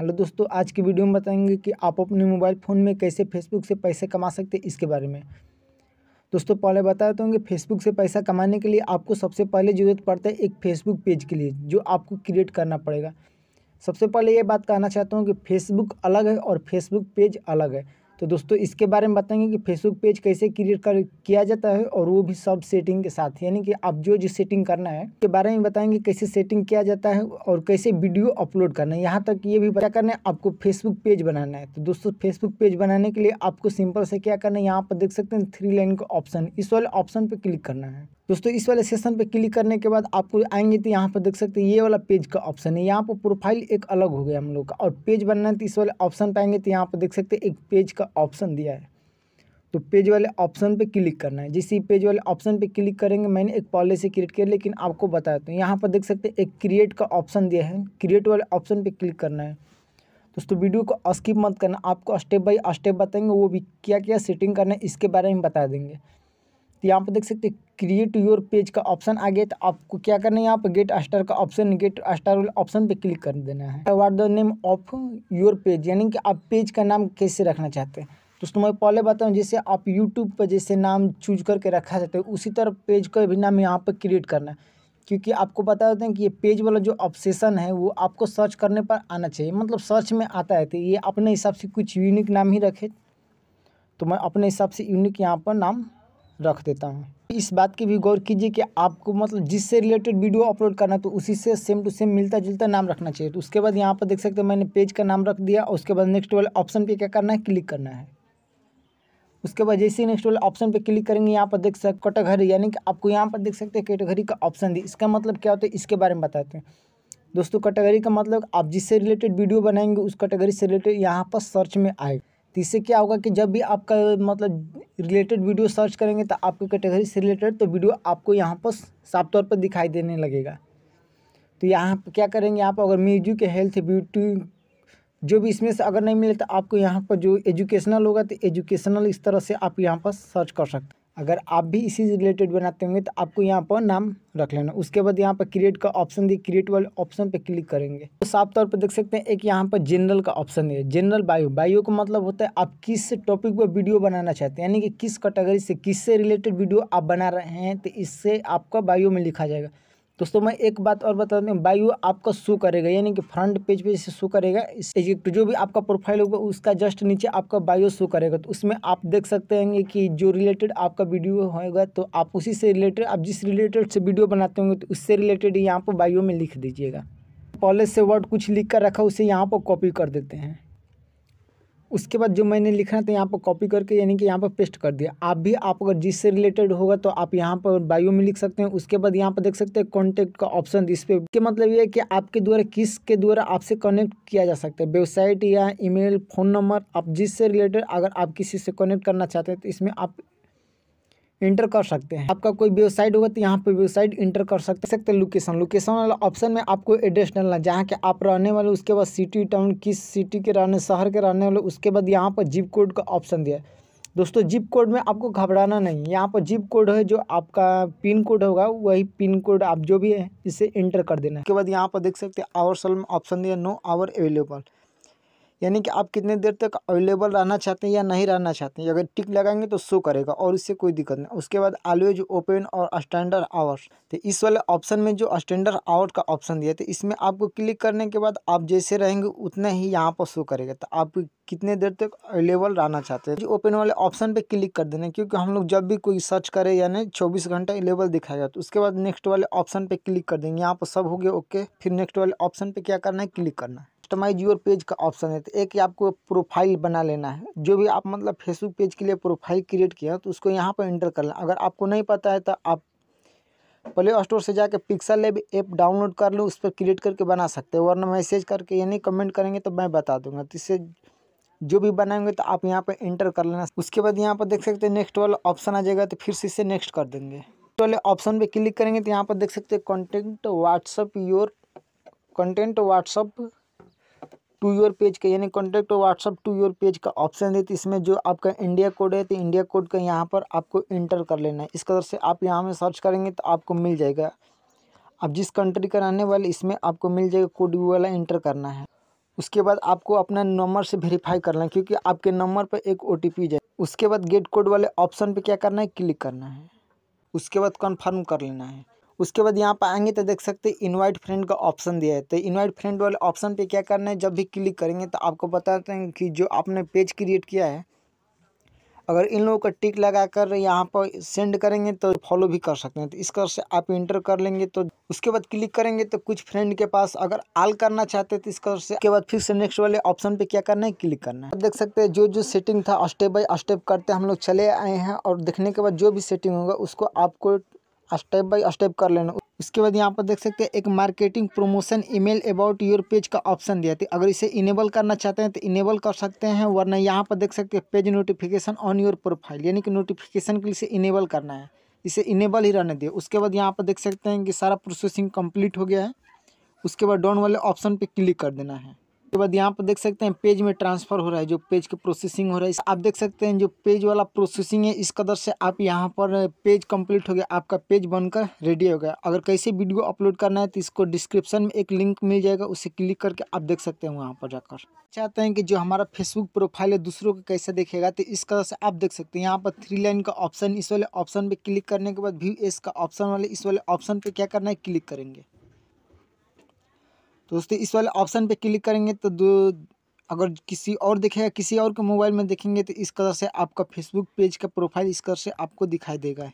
hello दोस्तों आज की वीडियो में बताएंगे कि आप अपने मोबाइल फ़ोन में कैसे फेसबुक से पैसे कमा सकते हैं इसके बारे में दोस्तों पहले बता देता हूँ कि फेसबुक से पैसा कमाने के लिए आपको सबसे पहले ज़रूरत पड़ता है एक फेसबुक पेज के लिए जो आपको क्रिएट करना पड़ेगा सबसे पहले ये बात कहना चाहता हूँ कि फेसबुक अलग है और फेसबुक पेज अलग है तो दोस्तों इसके बारे में बताएंगे कि फेसबुक पेज कैसे क्रिएट कर किया जाता है और वो भी सब सेटिंग के साथ यानी कि आप जो जो सेटिंग करना है उसके बारे में बताएंगे कैसे सेटिंग किया जाता है और कैसे वीडियो अपलोड करना है यहाँ तक ये भी क्या करना है आपको फेसबुक पेज बनाना है तो दोस्तों फेसबुक पेज बनाने के लिए आपको सिंपल से क्या करना है यहाँ पर देख सकते हैं थ्री लाइन का ऑप्शन इस वाले ऑप्शन पर क्लिक करना है दोस्तों इस वाले सेशन पे क्लिक करने के बाद आपको आएंगे तो यहाँ पर देख सकते हैं ये वाला पेज का ऑप्शन है यहाँ पर प्रोफाइल एक अलग हो गया हम लोग का और पेज बनना है तो इस वाले ऑप्शन पर आएंगे तो यहाँ पर देख सकते हैं एक पेज का ऑप्शन दिया है तो पेज वाले ऑप्शन पे क्लिक करना है जैसे पेज वाले ऑप्शन पे क्लिक करेंगे मैंने एक पॉलिसी क्रिएट किया लेकिन आपको बताया तो यहाँ पर देख सकते हैं एक क्रिएट का ऑप्शन दिया है क्रिएट वाले ऑप्शन पे क्लिक करना है दोस्तों वीडियो को स्किप मत करना आपको स्टेप बाय स्टेप बताएंगे वो भी क्या क्या सेटिंग करना है इसके बारे में बता देंगे तो यहाँ पर देख सकते क्रिएट योर पेज का ऑप्शन आ गया तो आपको क्या करना है यहाँ पर गेट स्टार का ऑप्शन गेट स्टार ऑप्शन पे क्लिक कर देना है what the name of your page यानी कि आप पेज का नाम कैसे रखना चाहते हैं दोस्तों मैं पहले बताऊँ जैसे आप यूट्यूब पर जैसे नाम चूज करके रखा जाता है उसी तरह पेज का भी नाम यहाँ पर क्रिएट करना है क्योंकि आपको बता देते हैं कि ये पेज वाला जो ऑप्शेसन है वो आपको सर्च करने पर आना चाहिए मतलब सर्च में आता है तो ये अपने हिसाब से कुछ यूनिक नाम ही रखे तो मैं अपने हिसाब से यूनिक यहाँ पर नाम रख देता हूँ इस बात की भी गौर कीजिए कि आपको मतलब जिससे रिलेटेड वीडियो अपलोड करना तो उसी से सेम टू सेम मिलता जुलता नाम रखना चाहिए तो उसके बाद यहाँ पर देख सकते हैं मैंने पेज का नाम रख दिया और उसके बाद नेक्स्ट वाले ऑप्शन पे क्या करना है क्लिक करना है उसके बाद जैसे नेक्स्ट वाले ऑप्शन पे क्लिक करेंगे यहाँ पर देख सकते कैटेगरी यानी कि आपको यहाँ पर देख सकते हैं कैटेगरी का ऑप्शन दी इसका मतलब क्या होता है इसके बारे में बताते हैं दोस्तों कैटेगरी का मतलब आप जिससे रिलेटेड वीडियो बनाएंगे उस कैटेगरी से रिलेटेड यहाँ पर सर्च में आए तो इससे क्या होगा कि जब भी आपका मतलब रिलेटेड वीडियो सर्च करेंगे तो आपके कैटेगरी से रिलेटेड तो वीडियो आपको यहाँ पर साफ तौर पर दिखाई देने लगेगा तो यहाँ पर क्या करेंगे आप अगर म्यूजिक हेल्थ ब्यूटी जो भी इसमें से अगर नहीं मिले तो आपको यहाँ पर जो एजुकेशनल होगा तो एजुकेशनल इस तरह से आप यहाँ पर सर्च कर सकते अगर आप भी इसी से रिलेटेड बनाते होंगे तो आपको यहाँ पर नाम रख लेना उसके बाद यहाँ पर क्रिएट का ऑप्शन दिए क्रिएट वाले ऑप्शन पे क्लिक करेंगे तो साफ तौर पर देख सकते हैं एक यहाँ पर जनरल का ऑप्शन है जनरल बायो बायो का मतलब होता है आप किस टॉपिक पर वीडियो बनाना चाहते हैं यानी कि किस कैटेगरी से किस से रिलेटेड वीडियो आप बना रहे हैं तो इससे आपका बायो में लिखा जाएगा दोस्तों मैं एक बात और बता दें बायो आपका शो करेगा यानी कि फ्रंट पेज पे इसे शो करेगा इससे जो भी आपका प्रोफाइल होगा उसका जस्ट नीचे आपका बायो शो करेगा तो उसमें आप देख सकते हैं कि जो रिलेटेड आपका वीडियो होगा तो आप उसी से रिलेटेड आप जिस रिलेटेड से वीडियो बनाते होंगे तो उससे रिलेटेड यहाँ पर बायो में लिख दीजिएगा पॉलिस से वर्ड कुछ लिख कर रखा उसे यहाँ पर कॉपी कर देते हैं उसके बाद जो मैंने लिखना था यहाँ पर कॉपी करके यानी कि यहाँ पर पेस्ट कर दिया आप भी आप अगर जिससे रिलेटेड होगा तो आप यहाँ पर बायो में लिख सकते हैं उसके बाद यहाँ पर देख सकते हैं कॉन्टैक्ट का ऑप्शन इस पर मतलब ये है कि आपके द्वारा किस के द्वारा आपसे कनेक्ट किया जा सकता है वेबसाइट या ईमेल फ़ोन नंबर आप जिससे रिलेटेड अगर आप किसी से कनेक्ट करना चाहते हैं तो इसमें आप इंटर कर सकते हैं आपका कोई वेबसाइट होगा तो यहाँ पे वेबसाइट इंटर कर सकते सकते लोकेशन लोकेशन वाला ऑप्शन में आपको एड्रेस डालना जहाँ के आप रहने वाले उसके बाद सिटी टाउन किस सिटी के रहने शहर के रहने वाले उसके बाद यहाँ पर जिप कोड का ऑप्शन दिया दोस्तों जिप कोड में आपको घबराना नहीं है यहाँ पर जिप कोड है जो आपका पिन कोड होगा वही पिन कोड आप जो भी है इसे इंटर कर देना है उसके बाद यहाँ पर देख सकते हैं आवर सल ऑप्शन दिया नो आवर अवेलेबल यानी कि आप कितने देर तक अवेलेबल रहना चाहते हैं या नहीं रहना चाहते हैं अगर टिक लगाएंगे तो शो करेगा और इससे कोई दिक्कत नहीं उसके बाद ऑलवेज ओपन और स्टैंडर्ड आवर्स तो इस वाले ऑप्शन में जो स्टैंडर्ड आवर्स का ऑप्शन दिया तो इसमें आपको क्लिक करने के बाद आप जैसे रहेंगे उतना ही यहाँ पर शो करेगा तो आप कितने देर तक अवेलेबल रहना चाहते हैं ओपन वाले ऑप्शन पर क्लिक कर देना क्योंकि हम लोग जब भी कोई सर्च करें यानी चौबीस घंटा अवेलेबल दिखाएगा तो उसके बाद नेक्स्ट वाले ऑप्शन पर क्लिक कर देंगे यहाँ पर सब हो गया ओके फिर नेक्स्ट वाले ऑप्शन पर क्या करना है क्लिक करना है कस्टमाइज योर पेज का ऑप्शन है तो एक आपको प्रोफाइल बना लेना है जो भी आप मतलब फेसबुक पेज के लिए प्रोफाइल क्रिएट किया तो उसको यहाँ पर इंटर करना अगर आपको नहीं पता है तो आप प्ले स्टोर से जाकर पिक्सल लेब ऐप डाउनलोड कर लो उस पर क्रिएट करके बना सकते हो वरना मैसेज करके यानी कमेंट करेंगे तो मैं बता दूंगा तो इससे जो भी बनाएंगे तो आप यहाँ पर इंटर कर लेना उसके बाद यहाँ पर देख सकते हैं नेक्स्ट वाला ऑप्शन आ जाएगा तो फिर से इसे नेक्स्ट कर देंगे नेक्स्ट वाले ऑप्शन पर क्लिक करेंगे तो यहाँ पर देख सकते हैं content WhatsApp your content WhatsApp to your page का यानी कॉन्टैक्ट और व्हाट्सअप टू योर पेज का ऑप्शन है तो इसमें जो आपका इंडिया कोड है तो इंडिया कोड का यहाँ पर आपको इंटर कर लेना है इस कदर से आप यहाँ में सर्च करेंगे तो आपको मिल जाएगा अब जिस कंट्री का रहने वाले इसमें आपको मिल जाएगा कोड यू वाला इंटर करना है उसके बाद आपको अपना नंबर से वेरीफाई करना है क्योंकि आपके नंबर पर एक ओ टी जाए उसके बाद गेट कोड वाले ऑप्शन पर क्या करना है क्लिक करना है उसके बाद कन्फर्म कर लेना है उसके बाद यहाँ पर आएंगे तो देख सकते हैं इनवाइट फ्रेंड का ऑप्शन दिया है तो इनवाइट फ्रेंड वाले ऑप्शन पे क्या करना है जब भी क्लिक करेंगे तो आपको बताते हैं कि जो आपने पेज क्रिएट किया है अगर इन लोगों का टिक लगा कर यहाँ पर सेंड करेंगे तो फॉलो भी कर सकते हैं तो इस कर से आप इंटर कर लेंगे तो उसके बाद क्लिक करेंगे तो कुछ फ्रेंड के पास अगर आल करना चाहते हैं तो इस कर से के बाद फिर से नेक्स्ट वाले ऑप्शन पे क्या करना है क्लिक करना है देख सकते हैं जो जो सेटिंग था स्टेप बाय स्टेप करते हम लोग चले आए हैं और देखने के बाद जो भी सेटिंग होगा उसको आपको स्टेप बाय स्टेप कर लेना उसके बाद यहाँ पर देख सकते हैं एक marketing promotion email about your page का ऑप्शन दिया था तो अगर इसे इनेबल करना चाहते हैं तो इनेबल कर सकते हैं वरना यहाँ पर देख सकते हैं page notification on your profile यानी कि नोटिफिकेशन के लिए इसे इनेबल करना है इसे इनेबल ही रहने दिए उसके बाद यहाँ पर देख सकते हैं कि सारा प्रोसेसिंग कम्प्लीट हो गया है उसके बाद डाउन वाले ऑप्शन पर क्लिक कर देना है उसके बाद यहाँ पर देख सकते हैं पेज में ट्रांसफर हो रहा है जो पेज के प्रोसेसिंग हो रहा है आप देख सकते हैं जो पेज वाला प्रोसेसिंग है इस कदर से आप यहाँ पर पेज कंप्लीट हो गया आपका पेज बनकर रेडी हो गया अगर कैसे वीडियो अपलोड करना है तो इसको डिस्क्रिप्शन में एक लिंक मिल जाएगा उसे क्लिक करके आप देख सकते हैं वहाँ पर जाकर चाहते हैं कि जो हमारा फेसबुक प्रोफाइल है दूसरों को कैसे देखेगा तो इस कदर से आप देख सकते हैं यहाँ पर थ्री लाइन का ऑप्शन इस वाले ऑप्शन पर क्लिक करने के बाद व्यू एस का ऑप्शन वाले इस वाले ऑप्शन पर क्या करना है क्लिक करेंगे तो दोस्तों इस वाले ऑप्शन पे क्लिक करेंगे तो दो अगर किसी और देखेगा किसी और के मोबाइल में देखेंगे तो इस कलर से आपका फेसबुक पेज का प्रोफाइल इस कलर से आपको दिखाई देगा